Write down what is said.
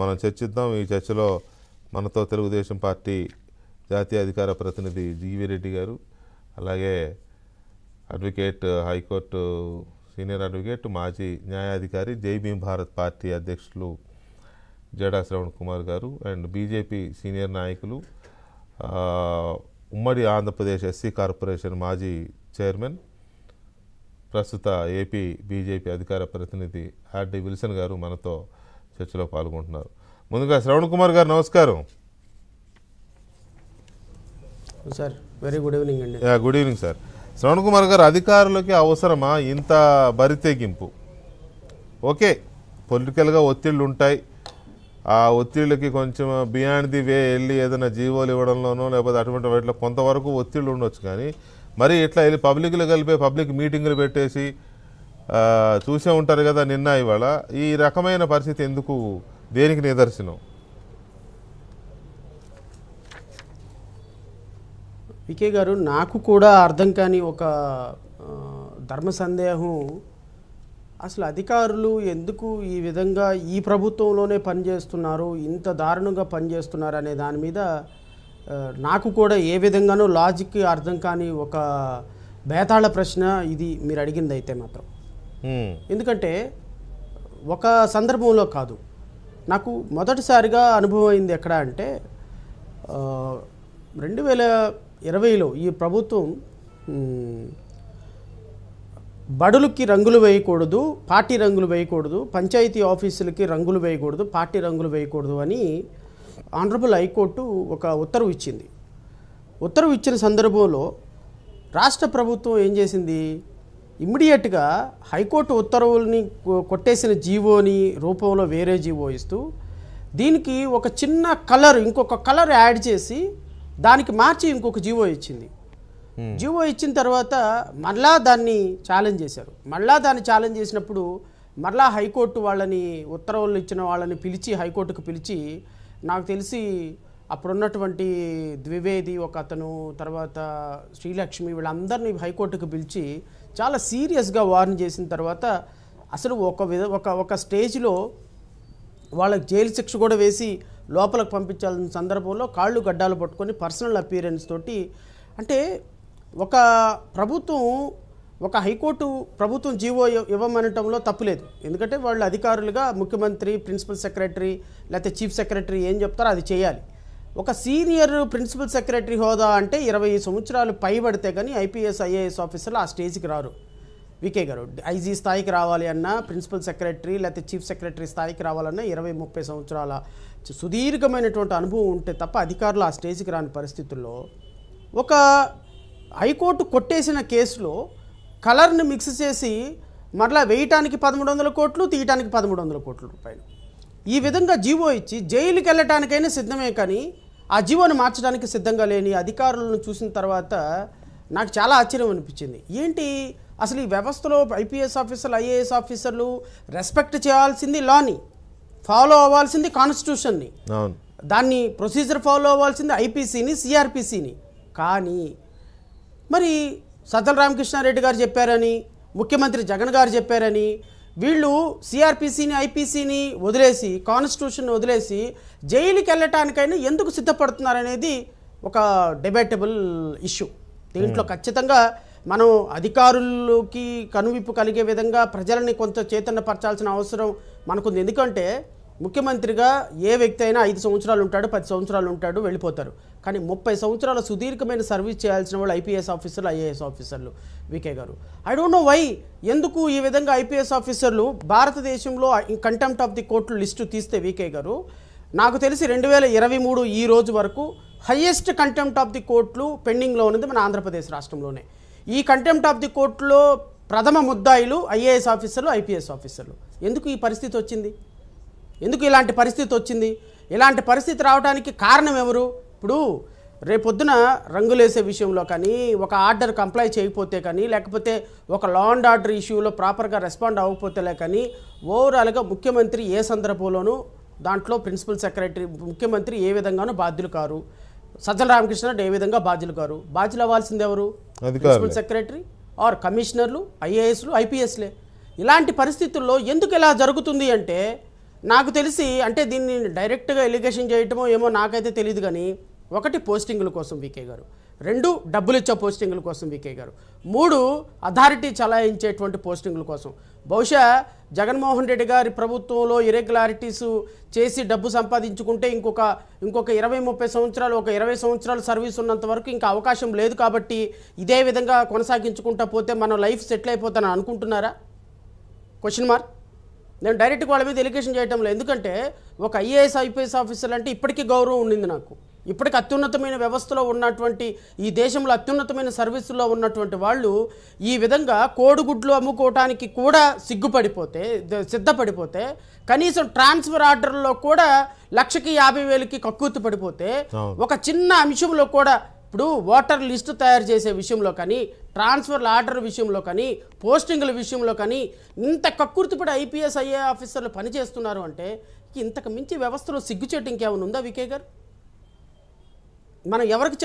మనం చర్చిద్దాం ఈ చర్చలో మనతో తెలుగుదేశం పార్టీ జాతీయ అధికార ప్రతినిధి జీవి రెడ్డి గారు అలాగే అడ్వకేట్ హైకోర్టు సీనియర్ అడ్వకేట్ మాజీ న్యాయాధికారి జై భీమ్ భారత్ పార్టీ అధ్యక్షులు జడా శ్రవణ్ కుమార్ గారు అండ్ బీజేపీ సీనియర్ నాయకులు ఉమ్మడి ఆంధ్రప్రదేశ్ ఎస్సీ కార్పొరేషన్ మాజీ చైర్మన్ ప్రస్తుత ఏపీ బీజేపీ అధికార ప్రతినిధి ఆర్డీ విల్సన్ గారు మనతో చర్చలో పాల్గొంటున్నారు ముందుగా శ్రవణ్ కుమార్ గారు నమస్కారం సార్ వెరీ గుడ్ ఈవినింగ్ అండి good evening sir Shravan Kumar గారు అధికారులకి అవసరమా ఇంత బరితెగింపు ఓకే పొలిటికల్గా ఒత్తిళ్ళు ఉంటాయి ఆ ఒత్తిళ్ళకి కొంచెం బియాండ్ ది వే వెళ్ళి ఏదైనా జీవోలు ఇవ్వడంలోనో లేకపోతే అటువంటి వాటిలో కొంతవరకు ఒత్తిళ్ళు ఉండొచ్చు కానీ మరి ఇట్లా వెళ్ళి పబ్లిక్లో కలిపే పబ్లిక్ మీటింగ్లు పెట్టేసి చూసే ఉంటారు కదా నిన్న ఇవాళ ఈ రకమైన పరిస్థితి ఎందుకు దేనికి నిదర్శనం వికే గారు నాకు కూడా అర్థం కాని ఒక ధర్మ సందేహం అసలు అధికారులు ఎందుకు ఈ విధంగా ఈ ప్రభుత్వంలోనే పనిచేస్తున్నారు ఇంత దారుణంగా పనిచేస్తున్నారు అనే దాని మీద నాకు కూడా ఏ విధంగానూ లాజిక్ అర్థం కాని ఒక బేతాళ ప్రశ్న ఇది మీరు అడిగింది అయితే మాత్రం ఎందుకంటే ఒక సందర్భంలో కాదు నాకు మొదటిసారిగా అనుభవం అయింది ఎక్కడ అంటే రెండు వేల ఇరవైలో ఈ ప్రభుత్వం బడులకి రంగులు వేయకూడదు పార్టీ రంగులు వేయకూడదు పంచాయతీ ఆఫీసులకి రంగులు వేయకూడదు పార్టీ రంగులు వేయకూడదు అని ఆనరబుల్ హైకోర్టు ఒక ఉత్తర్వు ఇచ్చింది ఉత్తర్వు ఇచ్చిన సందర్భంలో రాష్ట్ర ప్రభుత్వం ఏం చేసింది ఇమ్మీడియట్గా హైకోర్టు ఉత్తర్వుల్ని కొట్టేసిన జీవోని రూపంలో వేరే జీవో ఇస్తూ దీనికి ఒక చిన్న కలర్ ఇంకొక కలర్ యాడ్ చేసి దానికి మార్చి ఇంకొక జీవో ఇచ్చింది జీవో ఇచ్చిన తర్వాత మళ్ళా దాన్ని ఛాలెంజ్ చేశారు మళ్ళా దాన్ని ఛాలెంజ్ చేసినప్పుడు మళ్ళా హైకోర్టు వాళ్ళని ఉత్తర్వులు ఇచ్చిన వాళ్ళని పిలిచి హైకోర్టుకు పిలిచి నాకు తెలిసి అప్పుడున్నటువంటి ద్వివేది ఒక అతను తర్వాత శ్రీలక్ష్మి వీళ్ళందరినీ హైకోర్టుకు పిలిచి చాలా సీరియస్గా వార్న్ చేసిన తర్వాత అసలు ఒక విధ ఒక ఒక స్టేజ్లో వాళ్ళకి జైలు శిక్ష కూడా వేసి లోపలికి పంపించాల్సిన సందర్భంలో కాళ్ళు గడ్డాలు పట్టుకొని పర్సనల్ అపీరెన్స్ తోటి అంటే ఒక ప్రభుత్వం ఒక హైకోర్టు ప్రభుత్వం జీవో ఇవ్వమనటంలో తప్పులేదు ఎందుకంటే వాళ్ళు అధికారులుగా ముఖ్యమంత్రి ప్రిన్సిపల్ సెక్రటరీ లేకపోతే చీఫ్ సెక్రటరీ ఏం చెప్తారో అది చేయాలి ఒక సీనియర్ ప్రిన్సిపల్ సెక్రటరీ హోదా అంటే ఇరవై సంవత్సరాలు పైబడితే కానీ ఐపీఎస్ ఐఏఎస్ ఆఫీసర్లు ఆ స్టేజ్కి రారు వికే గారు ఐజీ స్థాయికి రావాలి అన్నా ప్రిన్సిపల్ సెక్రటరీ లేకపోతే చీఫ్ సెక్రటరీ స్థాయికి రావాలన్నా ఇరవై ముప్పై సంవత్సరాల సుదీర్ఘమైనటువంటి అనుభవం ఉంటే తప్ప అధికారులు ఆ స్టేజ్కి రాని పరిస్థితుల్లో ఒక హైకోర్టు కొట్టేసిన కేసులో కలర్ని మిక్స్ చేసి మరలా వేయటానికి పదమూడు వందల కోట్లు తీయటానికి పదమూడు వందల కోట్ల రూపాయలు ఈ విధంగా జీవో ఇచ్చి జైలుకి వెళ్ళటానికైనా సిద్ధమే కానీ ఆ జీవోను మార్చడానికి సిద్ధంగా లేని అధికారులను చూసిన తర్వాత నాకు చాలా ఆశ్చర్యం అనిపించింది ఏంటి అసలు ఈ వ్యవస్థలో ఐపీఎస్ ఆఫీసర్లు ఐఏఎస్ ఆఫీసర్లు రెస్పెక్ట్ చేయాల్సింది లాని ఫాలో అవ్వాల్సింది కాన్స్టిట్యూషన్ని దాన్ని ప్రొసీజర్ ఫాలో అవ్వాల్సింది ఐపీసీని సిఆర్పిసిని కానీ మరి సజ్జల రామకృష్ణారెడ్డి గారు చెప్పారని ముఖ్యమంత్రి జగన్ గారు చెప్పారని వీళ్ళు సిఆర్పిసిని ఐపీసీని వదిలేసి కాన్స్టిట్యూషన్ వదిలేసి జైలుకి వెళ్ళటానికైనా ఎందుకు సిద్ధపడుతున్నారనేది ఒక డిబేటబుల్ ఇష్యూ దీంట్లో hmm. ఖచ్చితంగా మనం అధికారులకి కనువిప్పు కలిగే విధంగా ప్రజలని కొంత చైతన్యపరచాల్సిన అవసరం మనకుంది ఎందుకంటే ముఖ్యమంత్రిగా ఏ వ్యక్తి అయినా ఐదు సంవత్సరాలు ఉంటాడు పది సంవత్సరాలు ఉంటాడు వెళ్ళిపోతారు కానీ ముప్పై సంవత్సరాల సుదీర్ఘమైన సర్వీస్ చేయాల్సిన వాళ్ళు ఐపీఎస్ ఆఫీసర్లు ఐఏఎస్ ఆఫీసర్లు వికే గారు ఐ డోంట్ నో వై ఎందుకు ఈ విధంగా ఐపీఎస్ ఆఫీసర్లు భారతదేశంలో contempt of the court list తీస్తే వికే గారు నాకు తెలిసి రెండు వేల ఇరవై మూడు ఈ రోజు వరకు హయ్యెస్ట్ కంటెంప్ట్ ఆఫ్ ది కోర్టులు పెండింగ్లో ఉన్నది మన ఆంధ్రప్రదేశ్ రాష్ట్రంలోనే ఈ కంటెంప్ట్ ఆఫ్ ది కోర్టులో ప్రథమ ముద్దాయిలు ఐఏఎస్ ఆఫీసర్లు ఐపీఎస్ ఆఫీసర్లు ఎందుకు ఈ పరిస్థితి వచ్చింది ఎందుకు ఇలాంటి పరిస్థితి వచ్చింది ఇలాంటి పరిస్థితి రావడానికి కారణం ఎవరు ఇప్పుడు రేపొద్దున రంగులేసే విషయంలో కానీ ఒక ఆర్డర్ కంప్లై చేయకపోతే కానీ లేకపోతే ఒక లా అండ్ ఆర్డర్ ఇష్యూలో ప్రాపర్గా రెస్పాండ్ అవ్వకపోతేలే కానీ ఓవరాల్గా ముఖ్యమంత్రి ఏ సందర్భంలోనూ దాంట్లో ప్రిన్సిపల్ సెక్రటరీ ముఖ్యమంత్రి ఏ విధంగానూ బాధ్యులు కారు సజ్జల రామకృష్ణ ఏ విధంగా బాధ్యులు కారు బాధ్యులు అవ్వాల్సింది ఎవరు ప్రిన్సిపల్ సెక్రటరీ ఆర్ కమిషనర్లు ఐఏఎస్లు ఐపీఎస్లే ఇలాంటి పరిస్థితుల్లో ఎందుకు ఇలా జరుగుతుంది అంటే నాకు తెలిసి అంటే దీన్ని డైరెక్ట్గా ఎలిగేషన్ చేయటమో ఏమో నాకైతే తెలియదు కానీ ఒకటి పోస్టింగుల కోసం వికే గారు రెండు డబ్బులు ఇచ్చే పోస్టింగుల కోసం వికే గారు మూడు అథారిటీ చలాయించేటువంటి పోస్టింగుల కోసం బహుశా జగన్మోహన్ రెడ్డి గారి ప్రభుత్వంలో ఇరెగ్యులారిటీస్ చేసి డబ్బు సంపాదించుకుంటే ఇంకొక ఇంకొక ఇరవై ముప్పై సంవత్సరాలు ఒక ఇరవై సంవత్సరాలు సర్వీస్ ఉన్నంత వరకు ఇంకా అవకాశం లేదు కాబట్టి ఇదే విధంగా కొనసాగించుకుంటా పోతే మనం లైఫ్ సెటిల్ అయిపోతానని అనుకుంటున్నారా క్వశ్చన్ మార్క్ నేను డైరెక్ట్గా వాళ్ళ మీద ఎలిగేషన్ చేయటం లేదు ఎందుకంటే ఒక ఐఏఎస్ ఐపీఎస్ ఆఫీసర్ అంటే ఇప్పటికీ గౌరవం ఉండింది నాకు ఇప్పటికి అత్యున్నతమైన వ్యవస్థలో ఉన్నటువంటి ఈ దేశంలో అత్యున్నతమైన సర్వీసుల్లో ఉన్నటువంటి వాళ్ళు ఈ విధంగా కోడిగుడ్లు అమ్ముకోవటానికి కూడా సిగ్గుపడిపోతే సిద్ధపడిపోతే కనీసం ట్రాన్స్ఫర్ ఆర్డర్లో కూడా లక్షకి యాభై వేలకి కక్కుతు పడిపోతే ఒక చిన్న అంశంలో కూడా ఇప్పుడు ఓటర్ లిస్టు తయారు చేసే విషయంలో కానీ ట్రాన్స్ఫర్ల ఆర్డర్ విషయంలో కానీ పోస్టింగ్ల విషయంలో కానీ ఇంత కక్కుర్తిపడి ఐపీఎస్ ఐఏ ఆఫీసర్లు పనిచేస్తున్నారు అంటే ఇంతకు మించి వ్యవస్థలో సిగ్గుచేటు ఇంకేమైనా ఉందా వికే గారు మనం ఎవరికి